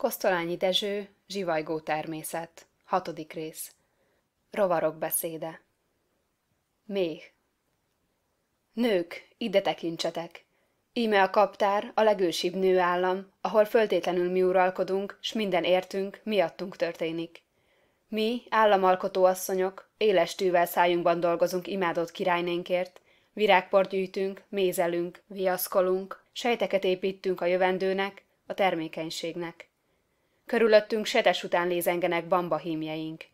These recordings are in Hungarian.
Kosztolányi Dezső, Zsivajgó természet, hatodik rész. Rovarok beszéde. Méh. Nők, ide tekintsetek! Íme a kaptár, a legősibb nőállam, ahol föltétlenül mi uralkodunk, s minden értünk, miattunk történik. Mi, államalkotó asszonyok, éles tűvel szájunkban dolgozunk imádott királynénkért, virágport gyűjtünk, mézelünk, viaszkolunk, sejteket építünk a jövendőnek, a termékenységnek. Körülöttünk setes után lézengenek hímjeink.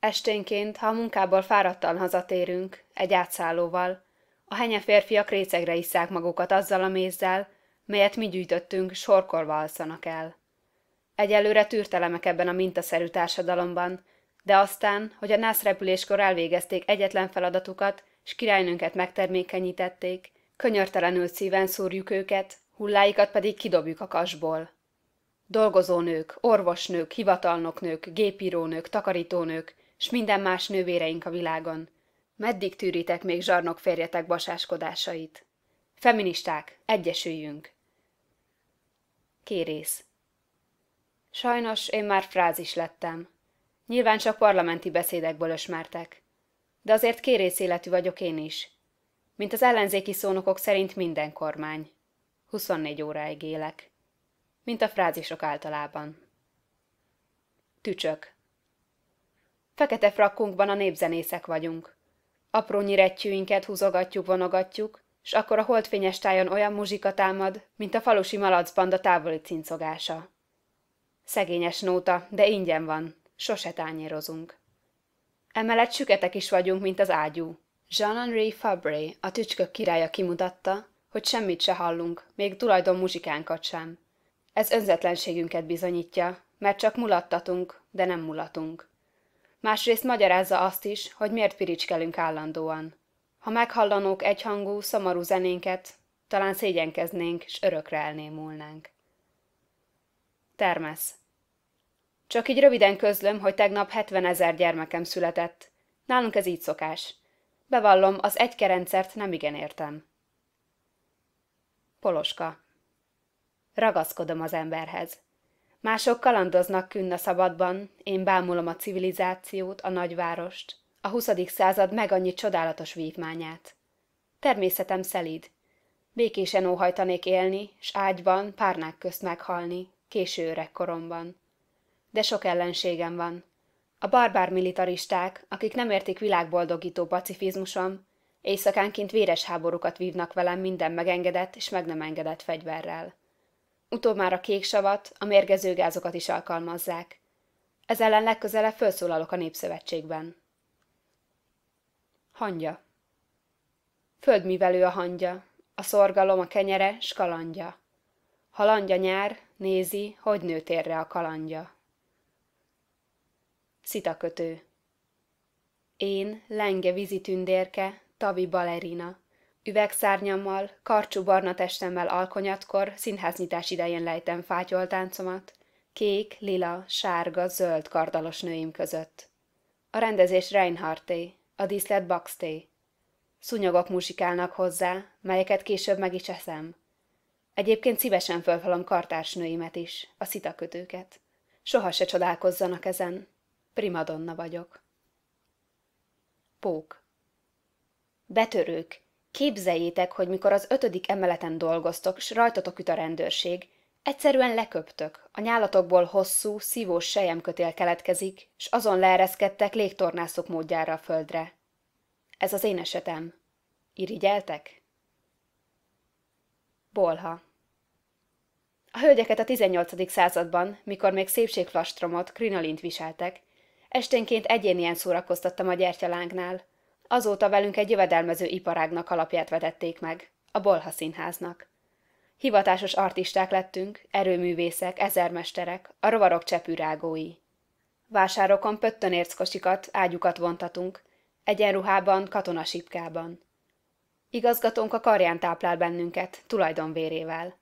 Esténként, ha a munkából fáradtan hazatérünk, egy átszállóval, a henye férfiak récegre isszák magukat azzal a mézzel, melyet mi gyűjtöttünk, sorkolva alszanak el. Egyelőre tűrtelemek ebben a mintaszerű társadalomban, de aztán, hogy a nász repüléskor elvégezték egyetlen feladatukat, s királynőnket megtermékenyítették, könyörtelenül szíven szúrjuk őket, hulláikat pedig kidobjuk a kasból. Dolgozónők, orvosnők, hivatalnoknők, gépírónők, takarítónők, s minden más nővéreink a világon. Meddig tűritek még zsarnok férjetek basáskodásait? Feministák, egyesüljünk! Kérész. Sajnos én már frázis lettem. Nyilván csak parlamenti beszédekből ösmertek. De azért kérész életű vagyok én is. Mint az ellenzéki szónokok szerint minden kormány. 24 óráig élek mint a frázisok általában. Tücsök Fekete frakkunkban a népzenészek vagyunk. Apró nyiretjűinket húzogatjuk, vonogatjuk, s akkor a holdfényes tájon olyan muzsika támad, mint a falusi a távoli cincogása. Szegényes nóta, de ingyen van, sose tányérozunk. Emellett süketek is vagyunk, mint az ágyú. Jean-Henri Fabre, a tücskök királya kimutatta, hogy semmit se hallunk, még tulajdon muzsikánkat sem. Ez önzetlenségünket bizonyítja, mert csak mulattatunk, de nem mulatunk. Másrészt magyarázza azt is, hogy miért piricskelünk állandóan. Ha meghallanók egyhangú, szomorú zenénket, talán szégyenkeznénk, s örökre elnémulnánk. Termesz. Csak így röviden közlöm, hogy tegnap 70 ezer gyermekem született. Nálunk ez így szokás. Bevallom, az kerencert nem igen értem. Poloska. Ragaszkodom az emberhez. Mások kalandoznak künn a szabadban, én bámulom a civilizációt, a nagyvárost, a huszadik század meg annyi csodálatos vívmányát. Természetem szelíd. Békésen óhajtanék élni, s ágyban, párnák közt meghalni, késő koromban. De sok ellenségem van. A barbár militaristák, akik nem értik világboldogító pacifizmusom, éjszakánként véres háborúkat vívnak velem minden megengedett és meg nem engedett fegyverrel. Utóbb már a kék savat, a mérgező gázokat is alkalmazzák. Ez ellen legközelebb felszólalok a Népszövetségben. Hangya Földmivelő a hangya, a szorgalom a kenyere, s kalandja. Halandja nyár, nézi, hogy nő térre a kalandja. Szitakötő Én, lenge tündérke, tavi balerina. Üvegszárnyammal, karcsú barna testemmel alkonyatkor színháznyitás idején lejtem fátyoltáncomat, kék, lila, sárga, zöld kardalos nőim között. A rendezés Reinhardté, a díszlet Baxté. Szúnyogok musikálnak hozzá, melyeket később meg is eszem. Egyébként szívesen fölfalom kartársnőimet is, a szitakötőket. Soha se csodálkozzanak ezen. Primadonna vagyok. Pók. Betörők, Képzeljétek, hogy mikor az ötödik emeleten dolgoztok, s rajtatok üt a rendőrség, egyszerűen leköptök, a nyálatokból hosszú, szívós sejemkötél keletkezik, s azon leereszkedtek légtornászok módjára a földre. Ez az én esetem. Irigyeltek? Bolha A hölgyeket a 18. században, mikor még szépségflastromot, krinolint viseltek, esténként egyén ilyen szórakoztattam a gyertyalángnál, Azóta velünk egy jövedelmező iparágnak alapját vetették meg, a Bolha Színháznak. Hivatásos artisták lettünk, erőművészek, ezermesterek, a rovarok csepűrágói. Vásárokon pöttönérckosikat, ágyukat vontatunk, egyenruhában, katonasipkában. Igazgatónk a karján táplál bennünket, tulajdonvérével.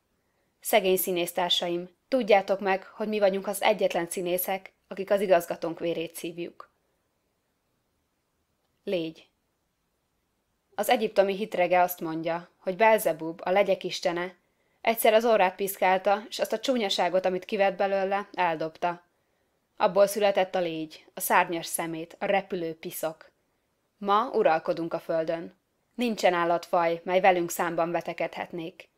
Szegény színésztársaim, tudjátok meg, hogy mi vagyunk az egyetlen színészek, akik az igazgatónk vérét szívjuk. Légy. Az egyiptomi hitrege azt mondja, hogy Belzebub, a legyek istene, egyszer az orrát piszkálta, és azt a csúnyaságot, amit kivett belőle, eldobta. Abból született a légy, a szárnyas szemét, a repülő piszok. Ma uralkodunk a földön. Nincsen állatfaj, mely velünk számban vetekedhetnék.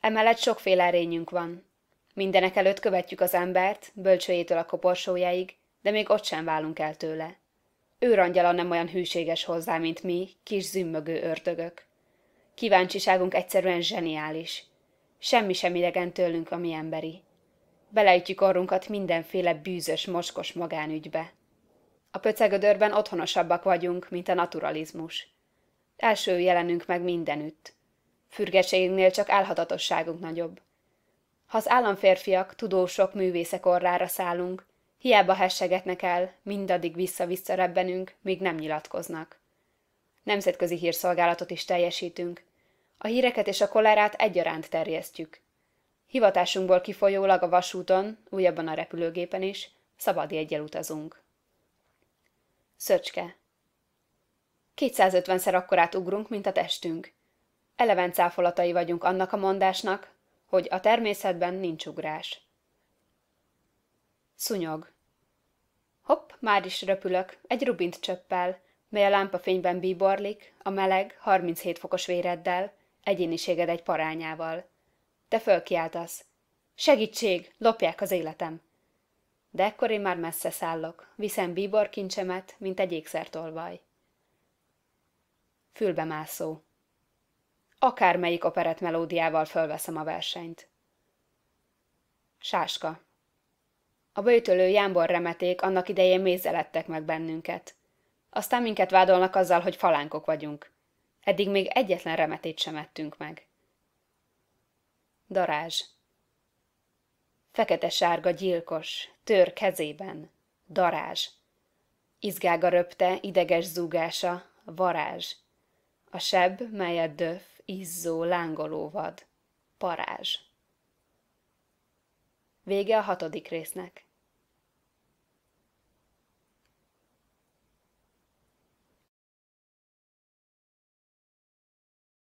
Emellett sokféle erényünk van. Mindenek előtt követjük az embert, bölcsőjétől a koporsójáig, de még ott sem válunk el tőle. Őrangyala nem olyan hűséges hozzá, mint mi, kis zümmögő ördögök. Kíváncsiságunk egyszerűen zseniális. Semmi sem idegen tőlünk, ami emberi. Belejtjük orrunkat mindenféle bűzös, moskos magánügybe. A pöcegödörben otthonosabbak vagyunk, mint a naturalizmus. Első jelenünk meg mindenütt. Fürgeségnél csak álhatatosságunk nagyobb. Ha az államférfiak, tudósok, művészek orrára szállunk, Hiába hessegetnek el, mindaddig vissza-vissza rebbenünk, míg nem nyilatkoznak. Nemzetközi hírszolgálatot is teljesítünk. A híreket és a kolerát egyaránt terjesztjük. Hivatásunkból kifolyólag a vasúton, újabban a repülőgépen is, szabad jegyel utazunk. Szöcske 250-szer akkorát ugrunk, mint a testünk. Eleven cáfolatai vagyunk annak a mondásnak, hogy a természetben nincs ugrás. Szunyog. Hopp, már is röpülök, egy rubint csöppel, mely a lámpafényben bíborlik, a meleg, 37 fokos véreddel, egyéniséged egy parányával. Te fölkiáltasz. Segítség! Lopják az életem! De ekkor én már messze szállok, viszem bíbor kincsemet, mint egy ékszertolvaj. mászó. Akármelyik operett melódiával fölveszem a versenyt. Sáska. A bőtölő Jámbor remeték annak idején mézzelettek meg bennünket. Aztán minket vádolnak azzal, hogy falánkok vagyunk. Eddig még egyetlen remetét sem ettünk meg. Darázs Fekete-sárga gyilkos, tör kezében, darázs. Izgága röpte, ideges zúgása, varázs. A seb, melyet döf, izzó, lángoló vad, parázs. Vége a hatodik résznek.